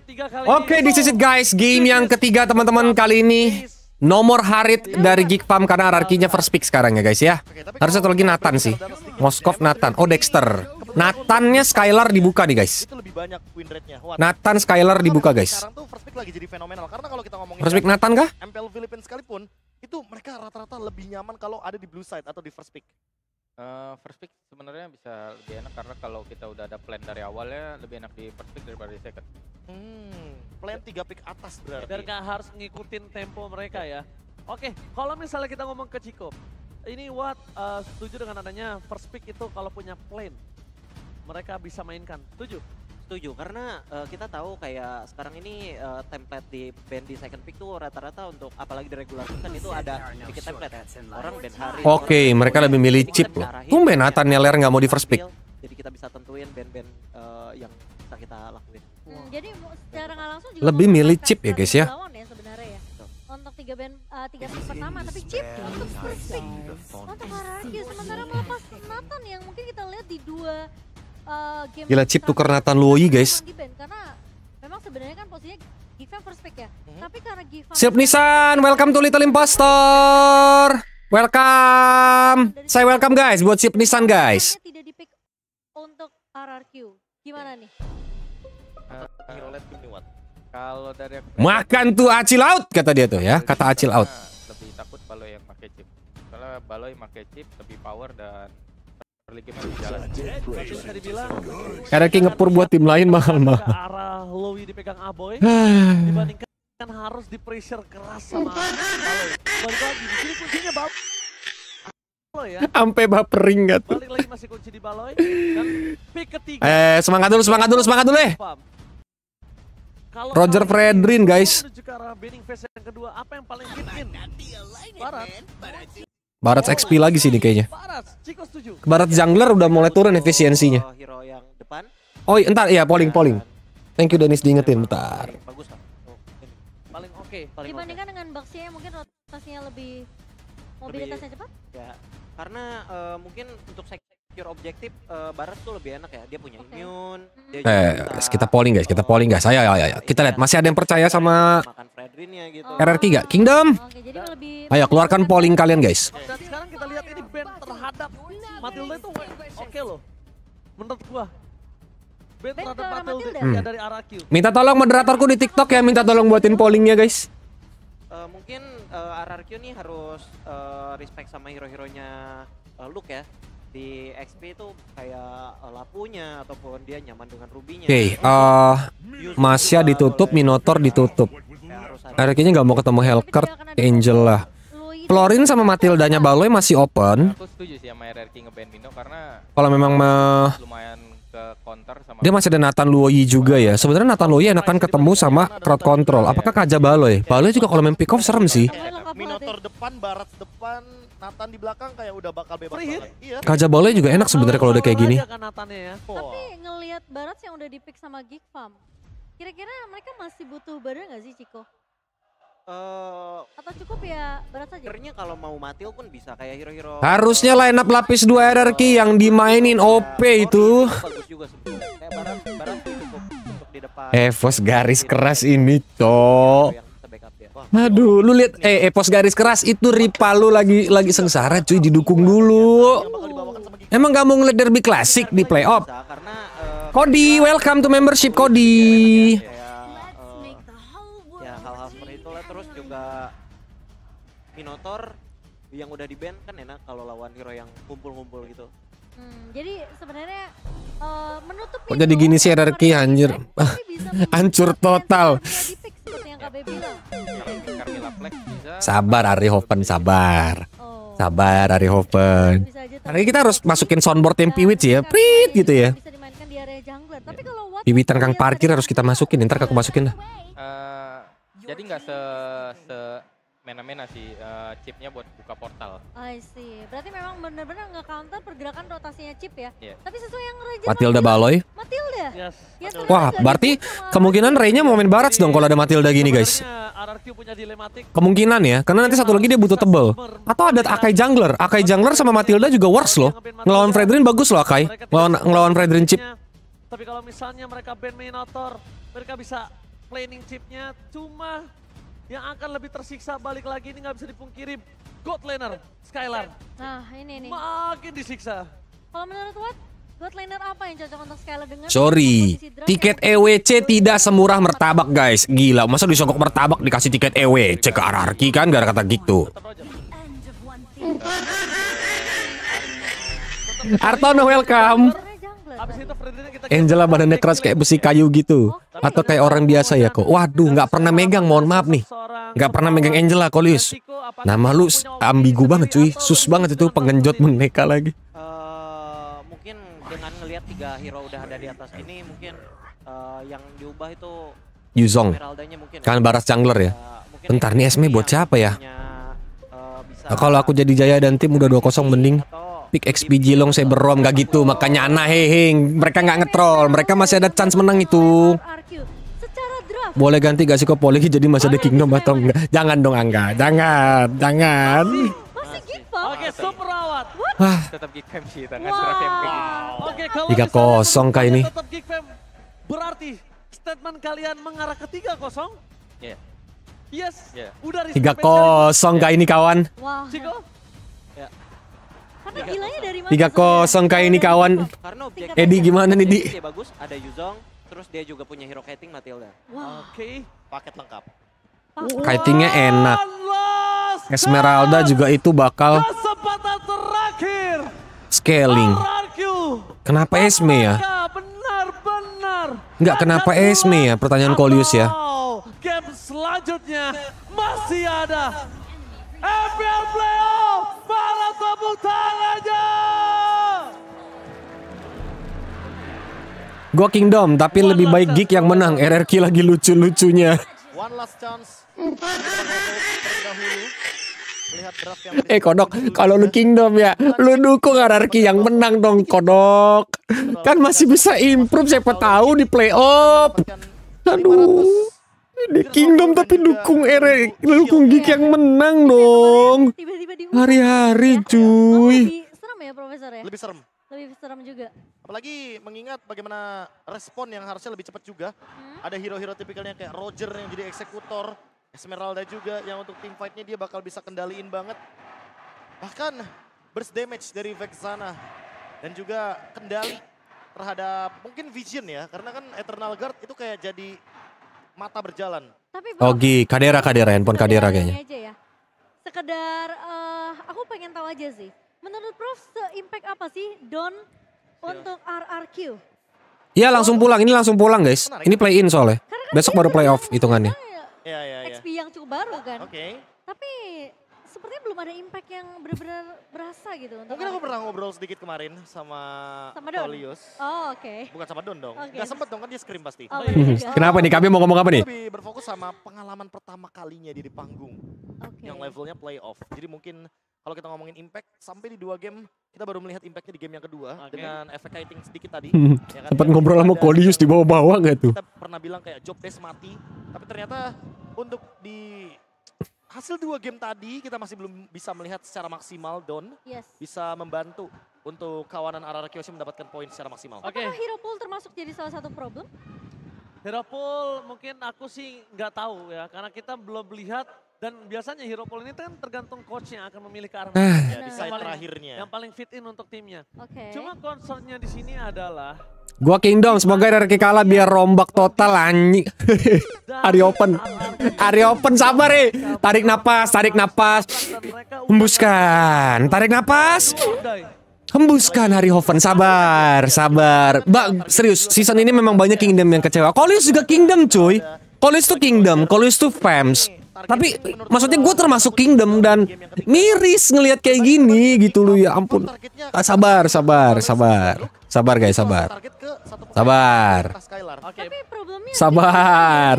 ketiga kali Oke, okay, this is it guys. Game yang ketiga teman-teman kali ini. Nomor Harit iya. dari Geek Farm karena hierarkinya first pick sekarang ya guys ya. Harus satu lagi Nathan sih. Moskov Nathan. Oh Dexter. Nathannya Skylar dibuka nih guys. Nathan Skylar dibuka guys. First pick Nathan kah? MPL Philippines sekalipun itu mereka rata-rata lebih nyaman kalau ada di blue side atau di first pick. Uh, first pick sebenarnya bisa lebih enak karena kalau kita udah ada plan dari awalnya lebih enak di first pick daripada di second. Hmm, plan iya. tiga pick atas berarti. Dan nggak harus ngikutin tempo mereka ya. Oke, okay, kalau misalnya kita ngomong ke Ciko, ini What uh, eh, setuju dengan adanya first pick itu kalau punya plan mereka bisa mainkan. tujuh setuju karena uh, kita tahu kayak sekarang ini uh, template di band di second pick tuh rata-rata untuk apalagi di regulasi kan itu ada sedikit template ya. Orang band hari. Oke, okay, mereka lebih milih chip loh. Tumben Nathan Neller nggak mau di first pick. Jadi kita bisa tentuin band-band uh, yang kita, kita lakuin. Hmm, jadi secara nggak langsung juga lebih milih chip ya guys ya. ya, ya? untuk tiga band uh, tiga pick pertama tapi chip untuk first pick untuk Haraki sementara melepas Nathan yang mungkin kita lihat di dua Eh, game Gila chip tukar Nathan kan Luoyi guys. Karena memang sebenarnya kan posisinya Given first pick ya. Hmm. Tapi karena Given Siap Nisan, welcome to Little Impostor. Welcome. Saya welcome guys buat siap Nisan guys. Tidak di pick untuk RRQ. Gimana nih? Kalau dari Makan tuh acil out kata dia tuh ya, kata acil out. Lebih takut baloi yang pakai chip. kalau baloi pakai chip lebih power dan karena King ngepur buat tim lain mahal mah. Arah Lowi dipegang Aboy dibandingkan harus di pressure keras sama Balik lagi di sini kuncinya bau. Ya. Ampe bapering gak tuh. Balik lagi masih kunci di Baloy dan pick ketiga. Eh, semangat dulu, semangat dulu, semangat dulu eh. Kalau Roger Fredrin guys. Menuju ke arah Benning Face yang kedua, apa yang paling bikin? Ya, Barat. Barat XP lagi sih ini kayaknya. Barat jungler udah mulai turun efisiensinya. Oh, entar iya, iya polling polling. Thank you Denis diingetin bentar. Bagus Paling oke, Dibandingkan dengan Baxia yang mungkin rotasinya lebih mobilitasnya cepat? Ya. Karena eh, mungkin untuk pure objektif uh, eh, Barat tuh lebih enak ya. Dia punya okay. immune. Hmm. Dia eh, bisa, kita polling guys, kita polling guys. Saya ya, ya, ya. Kita lihat masih ada yang percaya sama gitu. RRQ gak? Oh. Kingdom. Okay, Ayo keluarkan polling kalian guys. Okay. sekarang kita lihat ini band terhadap Matilda itu oke okay loh. Menurut gua band terhadap Matilda. Hmm. Ya dari RRQ. Minta tolong moderatorku di TikTok ya, minta tolong buatin pollingnya guys. Uh, mungkin uh, eh, RRQ nih harus uh, respect sama hero-heronya uh, Luke ya di XP itu kayak eh, lapunya ataupun dia nyaman dengan rubinya. Oke, okay, uh, eh, Masya ditutup, Minotaur ditutup. Ya, kayaknya nggak mau ketemu Hellcat Angel lah. Florin sama Matildanya Baloy masih open. kalau memang mah Dia masih ada Nathan Luoyi juga ya. Sebenarnya Nathan Luoyi enakan ketemu sama crowd control. Apakah Kaja Baloy? Baloy juga kalau main pick off serem sih. Minotaur depan, Barat depan, Nathan di belakang kayak udah bakal bebas Free hit. Iya. Kaca boleh juga enak sebenarnya kalau udah kayak gini. Kan ya. Tapi ngelihat Barat yang udah dipick sama Geek Farm. Kira-kira mereka masih butuh badan gak sih Ciko? Uh, Atau cukup ya Barat saja? Sebenarnya kalau mau mati pun bisa kayak hero-hero. Harusnya line up lapis 2 iya. RRQ yang iya, dimainin OP ya, itu. Bagus juga Kayak barang-barang cukup di depan. Eh, garis keras ini, gitu. Cok. Iya, Aduh, lu lihat eh, eh pos garis keras itu Ripa lagi lagi sengsara cuy didukung dulu. Emang gak mau ngeliat derby klasik di playoff? Kodi, welcome to membership Kodi. Ya hal-hal seperti lah terus juga Minotaur yang udah di band kan enak kalau lawan hero yang kumpul-kumpul gitu. Hmm, jadi sebenarnya uh, menutup Kok jadi gini sih RRQ anjir. Hancur total. Iya. Sabar Ari Hoven, sabar. Oh. Sabar Ari Hoven. Nanti kita harus masukin soundboard yang piwit sih ya. Prit gitu ya. Iya. Piwitan Kang Parkir harus kita masukin. Ya, ntar aku masukin dah. Uh, jadi nggak se, se mena mena sih uh, chipnya buat buka portal. I see. Berarti memang benar-benar nggak counter pergerakan rotasinya chip ya. Yeah. Tapi sesuai yang Ranger Matilda Baloy. Matilda. Yes. Ya, Matilda. Wah, berarti kemungkinan rey mau main Barats dong kalau ada Matilda gini, guys. Kemungkinan ya, karena nanti satu lagi dia butuh tebel. Atau ada Akai Jungler. Akai Jungler sama Matilda juga works loh. Ngelawan Fredrin bagus loh Akai. Ngelawan ngelawan Fredrin chip. Tapi kalau misalnya mereka band Minotaur, mereka bisa planning chipnya cuma yang akan lebih tersiksa balik lagi ini nggak bisa dipungkiri. Godlaner Skylar. Nah ini nih. Makin disiksa. Kalau menurut Wat, Godlaner apa yang cocok untuk Skylar dengan Sorry, tiket EWC tidak semurah mertabak guys. Gila, masa disongkok mertabak dikasih tiket EWC ke arah Arki kan gara kata gitu. Artono welcome. Angela badannya keras kayak besi kayu gitu oh, atau kayak orang biasa ya kok waduh nggak pernah megang mohon maaf nih nggak pernah megang Angela Kolius nama lu ambigu banget cuy sus banget itu pengenjot meneka lagi eh, mungkin dengan ngelihat tiga hero udah ada di atas ini mungkin eh, yang diubah itu Yuzong kan baras jungler ya eh, bentar nih Esme e buat siapa ya nah, kalau aku jadi Jaya dan tim udah 2-0 mending XPG long saya berom gak gitu makanya anak hehing mereka nggak ngetrol mereka masih ada chance menang itu boleh ganti gak sih kok poli jadi masih ada Kingdom atau enggak jangan dong Angga jangan jangan tiga kosong kah ini? Berarti statement kalian mengarah ke tiga kosong? Iya. Yes. Yeah. Udah tiga kosong kah ini kawan? Wow. Ciko. Ya. Tiga kosong kayak ini kawan. Edi gimana nih Di? bagus, ada Yuzong, terus dia juga punya hero kiting Matilda. Oke, paket lengkap. Kitingnya enak. Esmeralda juga itu bakal Scaling. Kenapa Esme ya? Enggak kenapa Esme ya? Pertanyaan Kolius ya. Game selanjutnya masih ada FPL Playoff, para tepuk tangannya. Gue Kingdom, tapi One lebih baik Geek yang menang. RRQ lagi lucu-lucunya. One last eh kodok, kalau lu kingdom ya, lu dukung RRQ yang menang dong kodok. Kan masih bisa improve siapa tahu di playoff. Aduh di Kingdom tapi dukung Ere, iya, iya, dukung iya. Geek yang menang dong. Hari-hari cuy. Lebih serem ya Profesor ya? Lebih serem. Lebih serem juga. Apalagi mengingat bagaimana respon yang harusnya lebih cepat juga. Hmm? Ada hero-hero tipikalnya kayak Roger yang jadi eksekutor. Esmeralda juga yang untuk team fightnya dia bakal bisa kendaliin banget. Bahkan burst damage dari Vexana. Dan juga kendali terhadap mungkin Vision ya. Karena kan Eternal Guard itu kayak jadi mata berjalan. Tapi bro, Ogi, Kadera Kadera handphone Kadera kayaknya. Aja ya. Sekedar uh, aku pengen tahu aja sih. Menurut Prof, se-impact apa sih Don iya. untuk RRQ? Iya langsung pulang, ini langsung pulang guys. Menarik. Ini play in soalnya. Kan Besok baru playoff hitungannya. Iya, iya, iya. XP yang cukup baru kan. Oke. Okay. Tapi sepertinya belum ada impact yang benar-benar berasa gitu. Untuk Mungkin aku pernah ngobrol sedikit kemarin sama, sama Don. Oh oke. Okay. Bukan sama Don dong, okay. gak sempet dong kan dia scream pasti. Oh, oh iya, iya, iya. iya. Kenapa nih, kami mau ngomong apa nih? Lebih berfokus sama pengalaman pertama kalinya di panggung. Okay. Yang levelnya playoff. Jadi mungkin kalau kita ngomongin impact sampai di dua game kita baru melihat impactnya di game yang kedua okay. dengan efek kiting sedikit tadi. Hmm. Ya kan? Sempat ya. ngobrol sama Kolius di bawah-bawah gak tuh? Kita pernah bilang kayak job test mati, tapi ternyata untuk di hasil dua game tadi kita masih belum bisa melihat secara maksimal Don yes. bisa membantu untuk kawanan Arara Kyoshi mendapatkan poin secara maksimal. Oke. Okay. hero pool termasuk jadi salah satu problem? Hero pool mungkin aku sih nggak tahu ya karena kita belum melihat dan biasanya hero pool ini kan tergantung yang akan memilih ke arah ah. mana. Ya, yang paling, terakhirnya. Yang paling fit in untuk timnya. Oke. Okay. Cuma concernnya di sini adalah Gua kingdom, semoga RRQ kalah biar rombak total anjing. Ari open. Ari open sabar, eh. Tarik napas, tarik napas. Hembuskan. Tarik napas. Hembuskan Hari Hoven sabar, sabar. Mbak, serius, season ini memang banyak kingdom yang kecewa. Kolis juga kingdom, cuy. Kolis tuh kingdom, Kolis tuh fans. Tapi maksudnya gue termasuk Kingdom dan miris ngelihat kayak gini gitu loh ya ampun. Ah, sabar, sabar, sabar. Sabar guys, sabar. Sabar. Sabar.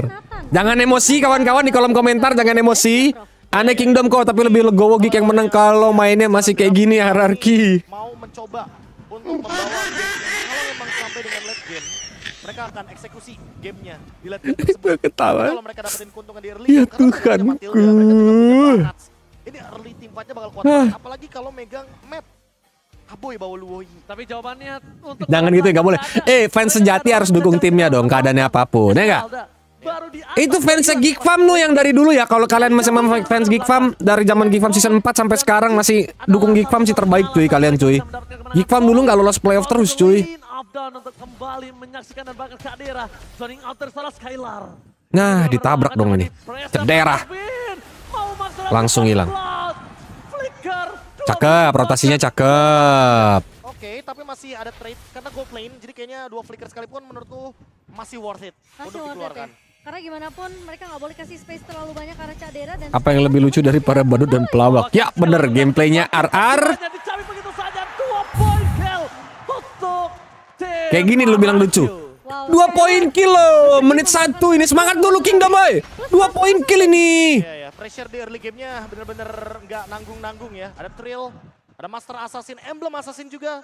Jangan emosi kawan-kawan di kolom komentar jangan emosi. Aneh Kingdom kok tapi lebih legowo geek yang menang kalau mainnya masih kayak gini hierarki. Mau mencoba untuk membawa kalau memang sampai dengan late game mereka akan eksekusi gamenya di latihan tersebut. Ketawa. Kalau mereka dapetin keuntungan di early, ya iya, Tuhanku. Ini early team fightnya bakal kuat, ah. apalagi kalau megang map. Aboy bawa Luoyi. Tapi jawabannya untuk Jangan gitu ya, gak boleh. Eh, fans sejati harus dukung timnya dong, keadaannya apapun. Ya enggak? Itu fansnya Geek Fam lu yang dari dulu ya. Kalau kalian masih memang fans Geek Fam dari zaman Geek Fam season 4 sampai sekarang masih dukung Geek Fam sih terbaik cuy kalian cuy. Geek Fam dulu nggak lolos playoff terus cuy. Nah, ditabrak dong ini. Cedera. Langsung hilang. Cakep, rotasinya cakep Oke, tapi masih ada trade karena gue plane jadi kayaknya dua flicker sekalipun menurutku masih worth it masih worth It, karena gimana pun mereka nggak boleh kasih space terlalu banyak karena Cadera dan Apa yang lebih lucu dari para badut dan pelawak? Ya bener gameplaynya RR. Kayak gini lu bilang lucu. Dua poin kilo, menit satu ini semangat dulu King Damai. Dua poin kill ini. Ya, ya. Pressure di early gamenya bener-bener nggak nanggung-nanggung ya. Ada trail, ada Master Assassin, Emblem Assassin juga.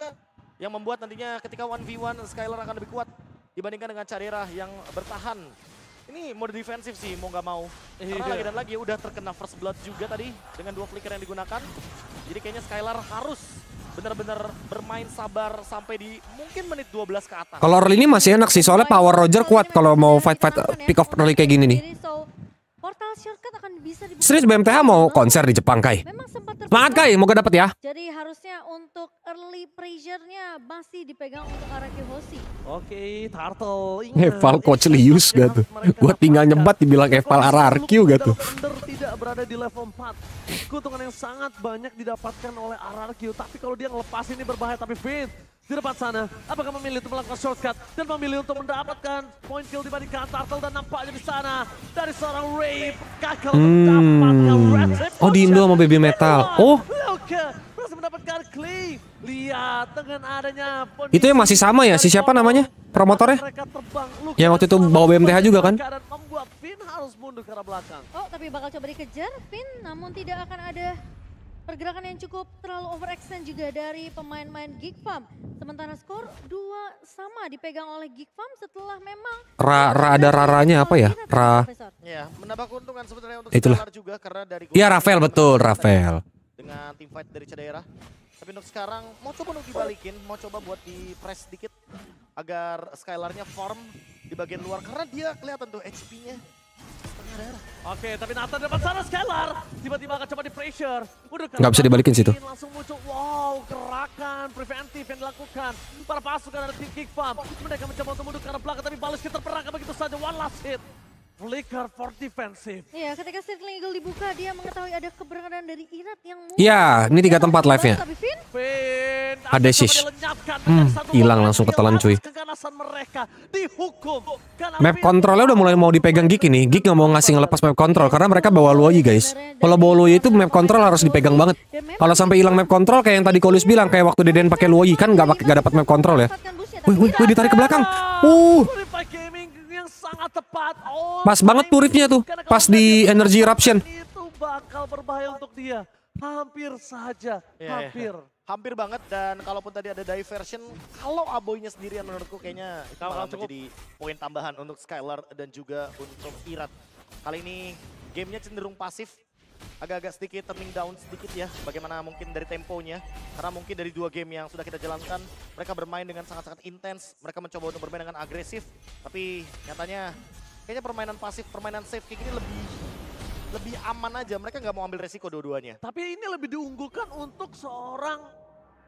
Yang membuat nantinya ketika one v one Skyler akan lebih kuat dibandingkan dengan Cadera yang bertahan ini mode defensif sih, mau nggak mau. Karena yeah. lagi dan lagi udah terkena first blood juga tadi dengan dua flicker yang digunakan. Jadi kayaknya Skylar harus benar-benar bermain sabar sampai di mungkin menit 12 ke atas. Kalau early ini masih enak sih, soalnya power Roger kuat kalau mau fight-fight eh, pick off early kayak gini nih. Serius BMTH mau konser di Jepang, Kai. Semangat, Kai. Moga dapat ya. Jadi harusnya untuk early pressure-nya masih dipegang untuk Araki Hoshi. Oke, Tartel. Eval coach Lius gak tuh. Gua tinggal nyebat dibilang Eval RRQ gak tuh. tidak berada di level 4. Keuntungan yang sangat banyak didapatkan oleh RRQ. Tapi kalau dia ngelepas ini berbahaya. Tapi Vint di depan sana. Apakah memilih untuk melakukan shortcut dan memilih untuk mendapatkan point kill dibandingkan Turtle dan nampaknya di sana dari seorang Ray gagal hmm. mendapatkan Oh di Indo sama baby metal. Oh. berhasil mendapatkan cleave. Lihat dengan adanya Itu yang masih sama ya si siapa namanya? Promotornya? Yang waktu itu bawa BMTH juga kan? Oh, tapi bakal coba dikejar Pin namun tidak akan ada pergerakan yang cukup terlalu overextend juga dari pemain-pemain Geek Farm. Sementara skor dua sama dipegang oleh Geek Farm setelah memang ra, ra ada raranya apa ya? Ra. Ya, menambah keuntungan sebenarnya untuk Itulah. juga karena dari Iya, Rafael betul, Rafael. Dengan tim fight dari Cedera. Tapi untuk sekarang mau coba untuk dibalikin, mau coba buat di press dikit agar Skylarnya form di bagian luar karena dia kelihatan tuh HP-nya. Oke, tapi Nathan dapat sana Skylar. Tiba-tiba akan coba di pressure. Udah Nggak bisa dibalikin situ. Langsung muncul, wow, gerakan preventif yang dilakukan. Para pasukan dari tim Kick Farm. Mereka mencoba untuk mundur karena belakang, tapi balas kita terperangkap begitu saja. One last hit. Flicker for defensive. Iya, ketika Stirling Eagle dibuka, dia mengetahui ada keberadaan dari Irat yang muda. Iya, ini tiga iya, tempat live-nya. Ada shish. Hmm, hilang langsung ketelan cuy. Map kontrolnya udah mulai mau dipegang Geek ini. Geek nggak mau ngasih ngelepas map kontrol karena mereka bawa Luoyi guys. Kalau bawa Luoyi itu map kontrol harus dipegang banget. Kalau sampai hilang map kontrol kayak yang tadi Kolis bilang kayak waktu Deden pakai Luoyi kan nggak nggak dapat map kontrol ya. Wih, wih, wih ditarik ke belakang. Iya, uh, sangat tepat. Oh, Pas banget turifnya tuh. Pas di energy eruption. Itu bakal berbahaya untuk dia. Hampir saja, yeah, iya. hampir. Yeah. Hampir banget dan kalaupun tadi ada diversion, kalau aboynya sendirian menurutku kayaknya itu malah menjadi poin tambahan untuk Skylar dan juga untuk Irat. Kali ini gamenya cenderung pasif, agak-agak sedikit turning down sedikit ya. Bagaimana mungkin dari temponya. Karena mungkin dari dua game yang sudah kita jalankan, mereka bermain dengan sangat-sangat intens. Mereka mencoba untuk bermain dengan agresif. Tapi nyatanya kayaknya permainan pasif, permainan safe kayak gini lebih lebih aman aja. Mereka nggak mau ambil resiko dua-duanya. Tapi ini lebih diunggulkan untuk seorang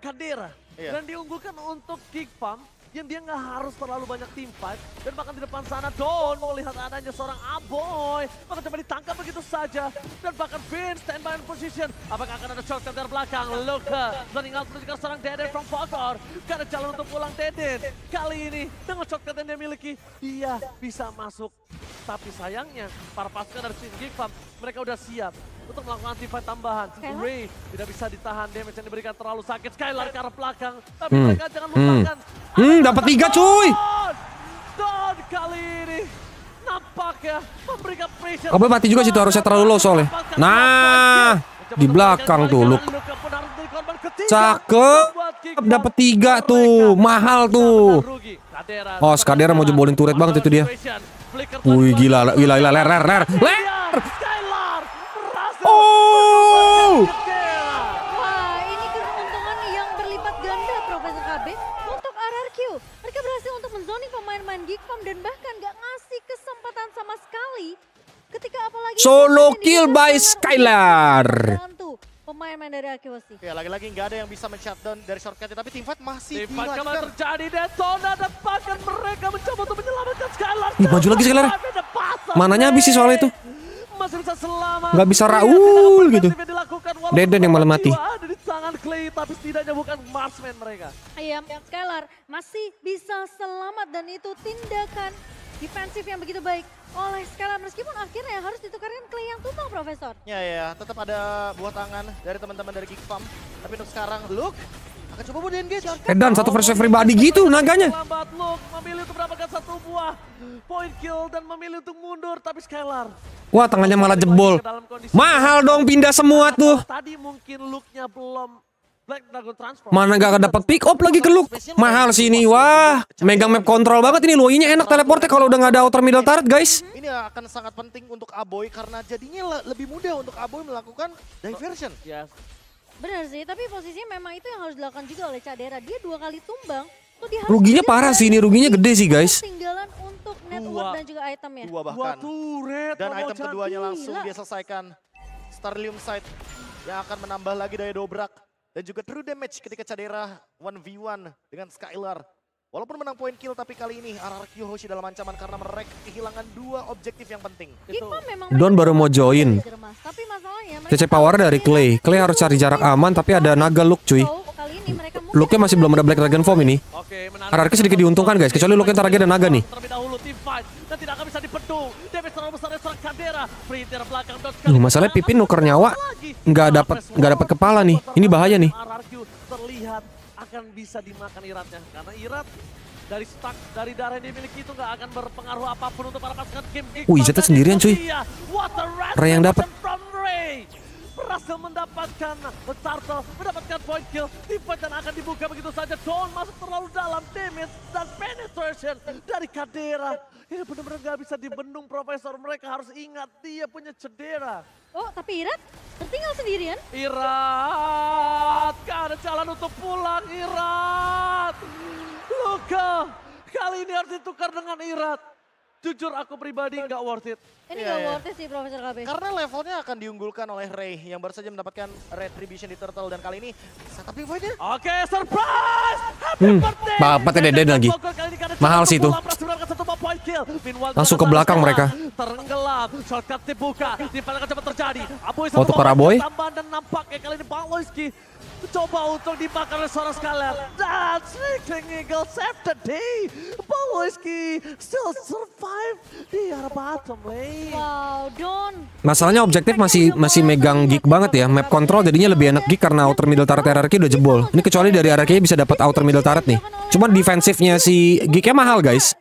Kadera. Iya. Dan diunggulkan untuk Kick Pump yang dia nggak harus terlalu banyak team fight. Dan bahkan di depan sana Don mau lihat adanya seorang Aboy. Maka coba ditangkap begitu saja. Dan bahkan Vin standby in position. Apakah akan ada shortcut dari belakang? Luka running out menunjukkan seorang Deden from Fogor Karena jalan untuk pulang Deden. Kali ini dengan shortcut yang dia miliki, dia bisa masuk. Tapi sayangnya, para pasukan dari Shin Geek mereka udah siap untuk melakukan anti tambahan. Ray tidak bisa ditahan, damage yang diberikan terlalu sakit. Skylar ke arah belakang, tapi hmm. mereka jangan hmm. lupakan. Hmm, hmm dapat tiga cuy! Don kali ini nampaknya memberikan pressure. Kabel mati juga situ harusnya terlalu low soalnya. Nah, di belakang tuh look. Cakep, dapat tiga tuh, mahal tuh. Oh, Skadera mau jebolin turret banget itu dia. Wih gila, gila, gila, ler, ler, ler, ler. Wow. Wah, ini keuntungan yang berlipat ganda Profesor KB untuk RRQ. Mereka berhasil untuk menzoni pemain-pemain Geekfam dan bahkan gak ngasih kesempatan sama sekali ketika apalagi solo kill by Skylar. Pemain-pemain dari sih. Ya, lagi-lagi gak ada yang bisa men-shutdown dari shortcutnya, tapi fight masih team dilakukan. Teamfight terjadi, dan bahkan mereka mencoba untuk menyelamatkan Skylar. Ih, maju lagi Skylar. Mananya habis sih soalnya itu masih bisa selamat. Nggak bisa iya, Raul gitu. Deden yang malah mati. Ada di tangan Clay tapi setidaknya bukan marksman mereka. Ayam yang Skylar masih bisa selamat dan itu tindakan defensif yang begitu baik oleh Skylar meskipun akhirnya harus ditukarkan Clay yang tumbang Profesor. Ya ya tetap ada buah tangan dari teman-teman dari Geek Tapi untuk sekarang look. Edan eh, satu versi pribadi gitu naganya. Wah, tangannya malah jebol. Mahal dong pindah semua tuh. Mana gak dapat pick up lagi ke look Mahal sih ini Wah Megang map kontrol banget ini Luoyinya enak teleportnya Kalau udah gak ada outer middle turret guys hmm. Ini akan sangat penting untuk Aboy Karena jadinya lebih mudah untuk Aboy melakukan diversion Benar sih, tapi posisinya memang itu yang harus dilakukan juga oleh Cadera. Dia dua kali tumbang, tuh Ruginya parah sih ini, ruginya gede sih guys. Tinggalan untuk network dan juga itemnya. Dua bahkan. dan item keduanya langsung dia selesaikan. Starlium Sight yang akan menambah lagi daya dobrak. Dan juga true damage ketika Cadera 1v1 dengan Skylar. Walaupun menang poin kill tapi kali ini Arar Kyohoshi dalam ancaman karena mereka kehilangan dua objektif yang penting. Don baru mau join. CC power dari Clay. Clay harus cari jarak aman tapi ada naga look cuy. Looknya masih belum ada Black Dragon Form ini. Kyohoshi sedikit diuntungkan guys, kecuali Luke yang lagi ada naga nih. Masalahnya Pipin nuker nyawa nggak dapat nggak dapat kepala nih. Ini bahaya nih bisa dimakan iratnya. Karena irat dari stack dari darah yang dimiliki itu nggak akan berpengaruh apapun untuk para pasukan game. Wih, Zeta sendirian cuy. Ray yang dapat berhasil mendapatkan turtle, mendapatkan point kill. Tipe dan akan dibuka begitu saja. Dawn masuk terlalu dalam damage dan penetration dari Kadera. Ini benar-benar nggak bisa dibendung Profesor. Mereka harus ingat dia punya cedera. Oh, tapi Irat tertinggal sendirian. Irat, gak ada jalan untuk pulang. Irat, Luka, kali ini harus ditukar dengan Irat jujur aku pribadi nggak worth it. Ini iya, nggak yeah, yeah. worth it sih Profesor KB. Karena levelnya akan diunggulkan oleh Ray yang baru saja mendapatkan retribution di Turtle dan kali ini setup invoice Oke, okay, surprise! Happy hmm. birthday! Bapak lagi. Mahal sih itu. Langsung ke belakang mereka. Terenggelam, shortcut dibuka, di paling cepat terjadi. Apoy satu Boy. Tambahan dan nampaknya kali ini Bang Loiski Coba untuk dimakan oleh seorang Scarlet. Dan Sneaking Eagle save the day. Bowiski still survive di arah bottom lane. Wow, Don. Masalahnya objektif masih masih megang gig banget ya. Map control jadinya lebih enak gig karena outer middle turret RRQ udah jebol. Ini kecuali dari RRQ bisa dapat outer middle turret nih. Cuman defensifnya si gignya mahal guys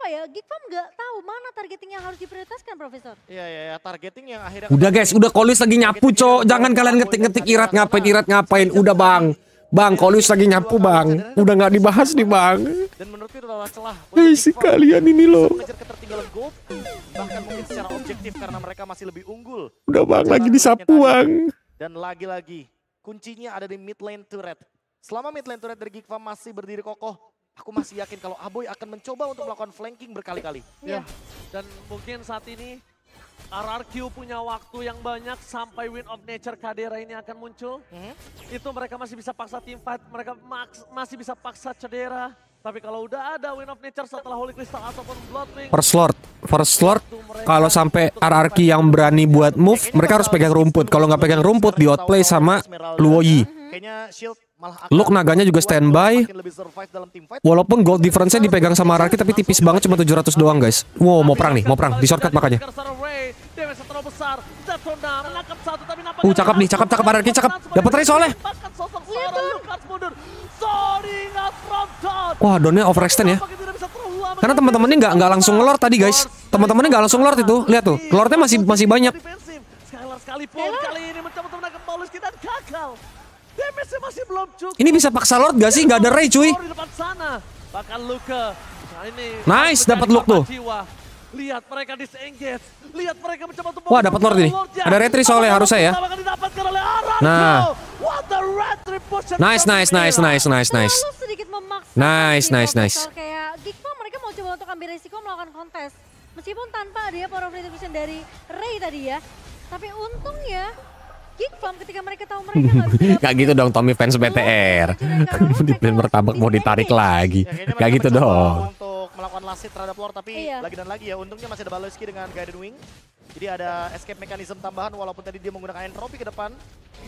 apa ya? Gikfam nggak tahu mana targeting yang harus diprioritaskan, Profesor. Iya, iya, ya. targeting yang akhirnya... Udah kan guys, udah Kolis lagi nyapu, Cok. Jangan kalian ngetik-ngetik irat ngapain, irat ngapain. Udah, Bang. Kan Bang, Kolis lagi nyapu, Bang. Kan udah nggak dibahas nih, Bang. Dan menurutku itu adalah celah. Hei, si kalian ini loh. bahkan mungkin secara objektif karena mereka masih lebih unggul. Udah, Bang, lagi disapu, Bang. Dan lagi-lagi, kuncinya ada di mid lane turret. Selama mid lane turret dari Gikfam masih berdiri kokoh, aku masih yakin kalau Aboy akan mencoba untuk melakukan flanking berkali-kali. Iya. Yeah. Dan mungkin saat ini RRQ punya waktu yang banyak sampai Win of Nature Kadera ini akan muncul. Mm -hmm. Itu mereka masih bisa paksa tim fight, mereka masih bisa paksa Cedera. Tapi kalau udah ada Win of Nature setelah Holy Crystal ataupun Bloodwing. First Lord, First Lord kalau sampai RRQ yang berani buat move, mereka harus pegang rumput. Kalau nggak pegang rumput, di outplay sama Luoyi. Hmm. Kayaknya shield Look naganya juga standby. Walaupun gold difference-nya dipegang sama raki tapi tipis banget cuma 700 doang guys. Wow, mau perang nih, mau perang. Di shortcut makanya. Uh, cakep nih, cakep, cakep Rarki, cakep. Dapat raise oleh. Iya, Wah, donnya overextend ya. Karena teman-temannya nggak nggak langsung ngelor tadi guys. Teman-temannya nggak langsung ngelor itu. Lihat tuh, ngelornya masih iya, masih banyak. Damage masih belum cukup. Ini bisa paksa Lord gak sih? Gak ada Ray cuy. Oh, nah, nice, dapat look tuh. Lihat mereka disengage. Lihat mereka mencoba untuk Wah, dapat Lord ini. Ada retri soalnya harusnya ya. Nah. Nice, nice, nice, nice, nice, nice. Nice, nice, nice. Kayak Gigma mereka mau coba untuk ambil risiko melakukan kontes. Meskipun tanpa dia power of dari Ray tadi ya. Tapi untungnya gig farm ketika mereka tahu mereka Gak gitu dong Tommy fans BTR. Di plan bertabak mau ditarik lagi. Ya, Gak gitu dong. Untuk melakukan lasit terhadap Lord tapi iya. lagi dan lagi ya untungnya masih ada Baloski dengan Guided Wing. Jadi ada escape mechanism tambahan walaupun tadi dia menggunakan entropy ke depan.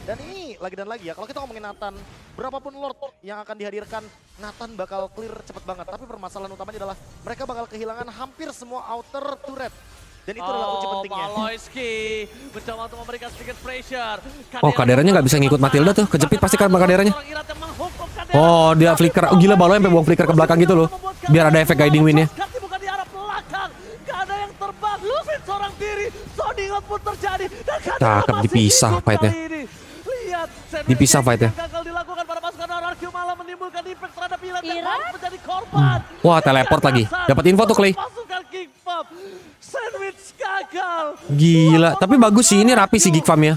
Dan ini lagi dan lagi ya, kalau kita ngomongin Nathan, berapapun Lord yang akan dihadirkan, Nathan bakal clear cepet banget. Tapi permasalahan utamanya adalah mereka bakal kehilangan hampir semua outer turret. Dan itu adalah kunci pentingnya. mencoba untuk memberikan sedikit pressure. oh, kaderanya nggak bisa ngikut Matilda tuh. Kejepit pasti kan kaderanya. Oh, dia flicker. Oh, gila balon sampai buang flicker ke belakang gitu loh. Biar ada efek guiding win ya. seorang dipisah fightnya. Lihat, dipisah fightnya. Gagal Wah, teleport lagi. Dapat info tuh Clay. Gig pop. Sandwich gagal. Gila, tapi bagus sih ini rapi sih Gig Farm ya.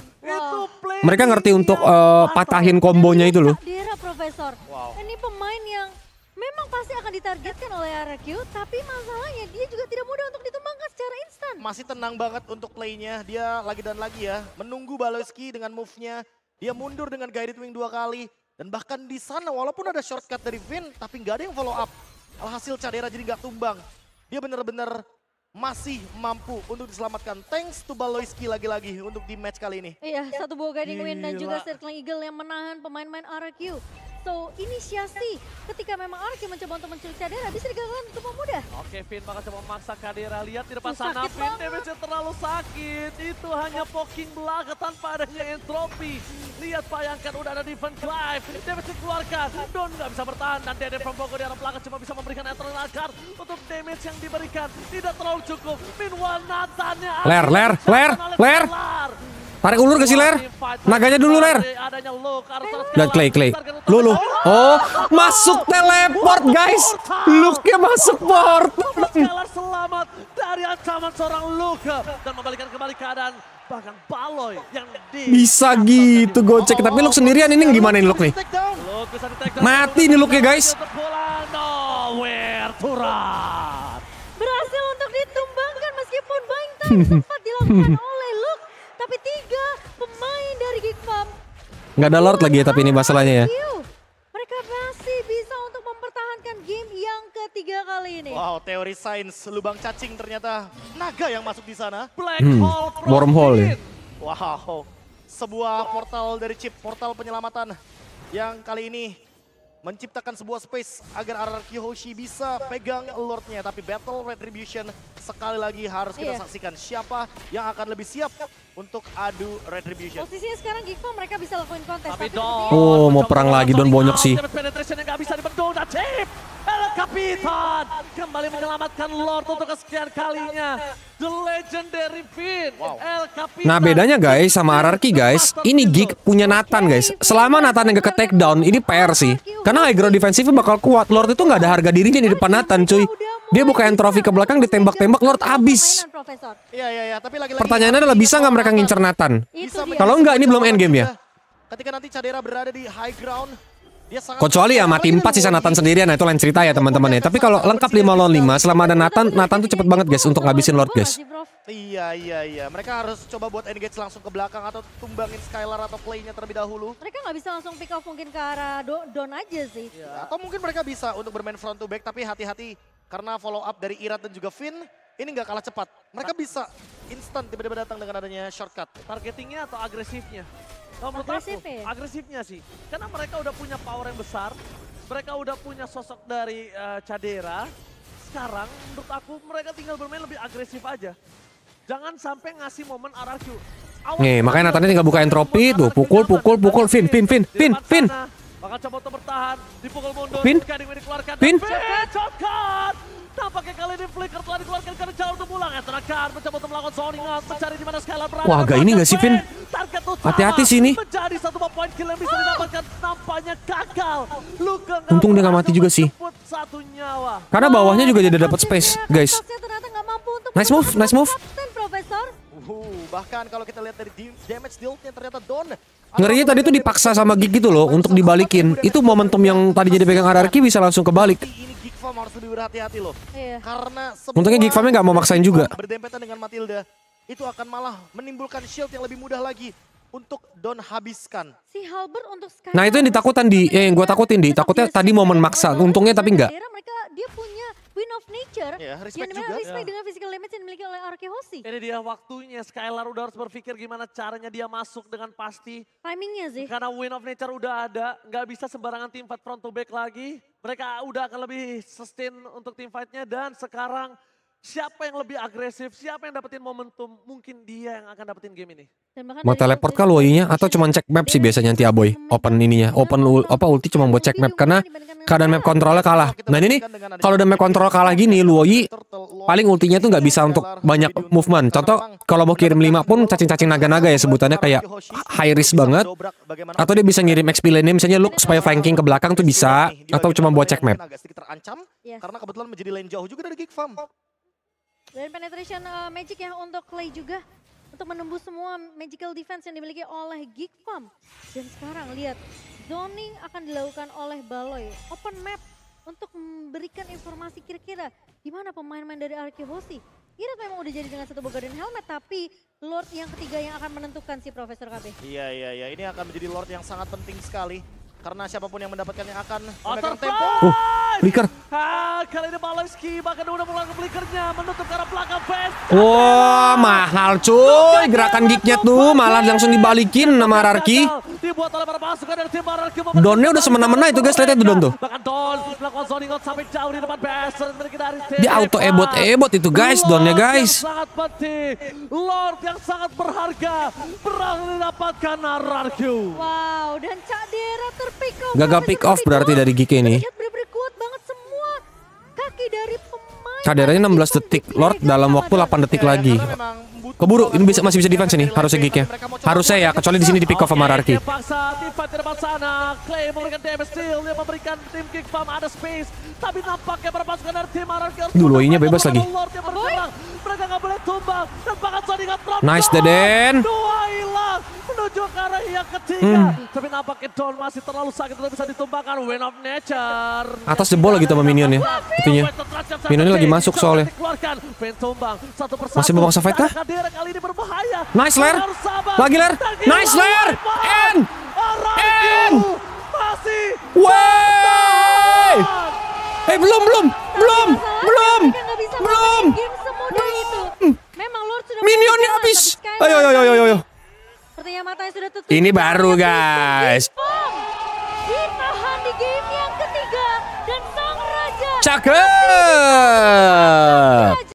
Mereka ngerti untuk uh, patahin kombonya itu loh. Ya, Profesor. Ini pemain yang memang pasti akan ditargetkan oleh RQ, tapi masalahnya dia juga tidak mudah untuk ditumbangkan secara instan. Masih tenang banget untuk playnya, dia lagi dan lagi ya, menunggu Balowski dengan move-nya, dia mundur dengan guided wing dua kali, dan bahkan di sana walaupun ada shortcut dari Vin, tapi nggak ada yang follow up. Alhasil Cadera jadi nggak tumbang. Dia benar-benar masih mampu untuk diselamatkan. Thanks to Baloiski lagi-lagi untuk di match kali ini. Iya, satu boga di win dan juga Circling Eagle yang menahan pemain-pemain RQ. So, inisiasi ketika memang Arki mencoba untuk menculik Cadera bisa digagalkan untuk pemuda. Oke, Finn bakal coba memaksa Cadera. Lihat di depan Tuh, sana, Finn damage terlalu sakit. Itu hanya poking belaka tanpa adanya entropi. Lihat bayangkan udah ada defense drive. Damage dikeluarkan. Don nggak bisa bertahan. Dan Dede from Bogo di arah belakang cuma bisa memberikan Eternal Agar. Untuk damage yang diberikan tidak terlalu cukup. Meanwhile, Nathan-nya... ler, ler, ler. ler. Tarik ulur ke si Ler. Naganya dulu Ler. Lihat Clay, Clay. Lu, lu. Oh, masuk teleport guys. Luke masuk port. selamat dari ancaman seorang Luke dan membalikan kembali keadaan bahkan Baloy yang bisa gitu gocek tapi Luke sendirian ini gimana ini Luke nih mati nih Luke ya guys berhasil untuk ditumbangkan meskipun Bang Tan sempat dilakukan oleh Luke tapi tiga dari Nggak ada Lord lagi ya tapi ini masalahnya ya. Mereka masih bisa untuk mempertahankan game yang ketiga kali ini. Wow, teori sains lubang cacing ternyata naga yang masuk di sana. Black hmm, hole wormhole ya. Wow, sebuah portal dari chip, portal penyelamatan yang kali ini menciptakan sebuah space agar Araki Hoshi bisa pegang Lordnya. Tapi Battle Retribution sekali lagi harus kita yeah. saksikan siapa yang akan lebih siap untuk adu retribution. Posisinya sekarang Giko mereka bisa lakuin kontes. Tapi, tapi Don, oh mau perang lagi Don bonyok sih. Penetration yang gak bisa dibendung, Najib. El Capitan kembali menyelamatkan Lord untuk kesekian kalinya. The legendary Finn. El Capitan. Nah bedanya guys sama RRQ guys, ini Geek punya Nathan guys. Selama Nathan yang ke take down ini PR sih. Karena high ground defensifnya bakal kuat. Lord itu nggak ada harga dirinya di depan Nathan cuy. Dia buka entrofi ke belakang ditembak-tembak Lord abis. Iya, iya, iya, Pertanyaannya adalah bisa nggak mereka ngincer Nathan? Kalau nggak ini belum end game ya. Ketika nanti Cadera berada di high ground Kecuali ya mati empat sisa Nathan sendirian, nah itu lain cerita ya teman-teman ya. Tapi kalau lengkap 5 lawan 5, gitu. selama ada Nathan, Nathan tuh cepet banget guys untuk ngabisin Lord guys. Iya, iya, iya. Mereka harus coba buat engage langsung ke belakang atau tumbangin Skylar atau playnya terlebih dahulu. Mereka nggak bisa langsung pick off mungkin ke arah Don down aja sih. atau mungkin mereka bisa untuk bermain front to back, tapi hati-hati karena follow up dari Irat dan juga Finn, ini nggak kalah cepat. Mereka nah. bisa instan tiba-tiba datang dengan adanya shortcut. Targetingnya atau agresifnya? Kalau menurut aku, agresifnya sih. Karena mereka udah punya power yang besar, mereka udah punya sosok dari uh, eh, Cadera. Sekarang menurut aku mereka tinggal bermain lebih agresif aja. Jangan sampai ngasih momen RRQ. Nih, makanya Nathan tinggal buka entropi, tuh pukul, pukul, pukul, Finn, Finn, Finn, Finn, Bakal coba untuk bertahan, dipukul mundur, Pin. Gading dikeluarkan. Pin. Pin, shotgun! Tampaknya kali ini flicker telah dikeluarkan karena jauh untuk pulang. Ya, tenakan mencoba untuk melakukan zoning out, mencari di mana Skylar berada. Wah, agak ini nggak sih, Pin? Hati-hati sini. Menjadi satu poin kill yang bisa didapatkan, nampaknya gagal. Luka Untung dia nggak mati juga sih. Satu nyawa. Karena bawahnya juga jadi dapat space, guys. Nice move, nice move. Profesor. Uh, bahkan kalau kita lihat dari damage deal-nya ternyata Don Ngerinya tadi tuh dipaksa sama gig gitu loh untuk dibalikin. Itu momentum yang tadi jadi pegang Ararki bisa langsung kebalik. harus lebih loh. Karena Untungnya Geek Farmnya gak mau maksain juga. Berdempetan dengan Matilda. Itu akan malah menimbulkan shield yang lebih mudah lagi untuk Don habiskan. Si Halbert untuk sekarang. Nah itu yang ditakutan di, eh, yang gue takutin di, takutnya tadi momen maksa, untungnya tapi enggak. Mereka dia punya Queen of Nature ya, respect yang dimana juga. respect ya. dengan physical damage yang dimiliki oleh Arke Hoshi. Ini dia waktunya Skylar udah harus berpikir gimana caranya dia masuk dengan pasti. Timingnya sih. Karena Queen of Nature udah ada, nggak bisa sembarangan tim fight front to back lagi. Mereka udah akan lebih sustain untuk tim fightnya dan sekarang Siapa yang lebih agresif, siapa yang dapetin momentum, mungkin dia yang akan dapetin game ini. Mau teleport kah Luoyunya atau cuma cek map sih biasanya nanti Aboy ah, open ininya open ul, apa ulti cuma buat cek map karena keadaan map kontrolnya kalah. Nah ini kalau udah map kontrol kalah gini Luoyi paling ultinya tuh nggak bisa untuk banyak movement. Contoh kalau mau kirim 5 pun cacing-cacing naga-naga ya sebutannya kayak high risk banget. Atau dia bisa ngirim XP lane misalnya look supaya flanking ke belakang tuh bisa atau cuma buat cek map. Karena kebetulan menjadi lane jauh juga dari Geek Farm. Dan penetration uh, magic ya untuk Clay juga. Untuk menembus semua magical defense yang dimiliki oleh Geek Farm. Dan sekarang lihat, zoning akan dilakukan oleh Baloy. Open map untuk memberikan informasi kira-kira gimana pemain-pemain dari Hoshi. Irat memang udah jadi dengan satu boga dan helmet, tapi Lord yang ketiga yang akan menentukan si Profesor KB. Iya, iya, iya. Ini akan menjadi Lord yang sangat penting sekali. Karena siapapun yang mendapatkannya akan memegang tempo. Uh. Flicker. Ah, kali ini Maleski bahkan udah mulai flickernya menutup arah belakang base. Wah, mahal cuy. Gerakan gignya tuh malah langsung dibalikin sama Rarki. Dibuat oleh para pasukan dari tim Rarki. Donnya udah semena-mena itu guys, lihat itu Don tuh. Bahkan Don melakukan zoning out sampai jauh di depan base. Dia auto ebot-ebot itu guys, Donnya guys. Sangat penting. Lord yang sangat berharga Perang didapatkan Rarki. Wow, dan Cak Dera terpick off. Gagal pick off berarti dari Gigi ini kaki dari pemain. Kadarnya 16 detik, Lord dalam waktu 8 detik ya, lagi. Memang Keburu, ini bisa, masih bisa defense nih, harusnya gignya. Harusnya ya, kecuali di sini di pick off sama Rarki. Dulu ini bebas lagi. Nice Deden. Menuju ke arah yang ketiga. Hmm. Tapi nampaknya Don masih terlalu sakit bisa ditumbangkan. Win of Nature. Atas jebol lagi sama Minion ya. Itunya. Minionnya lagi masuk soalnya. Masih memaksa fight kah? Ler kali ini berbahaya. Nice Ler. Lagi Ler. Nice Ler. And. And. Masih. Wey. Eh belum belum belum belum belum belum. minionnya habis. Ayo ayo ayo ayo. Sepertinya matanya sudah tutup. Ini baru guys. Ditahan di game yang ketiga dan sang raja. Cakep.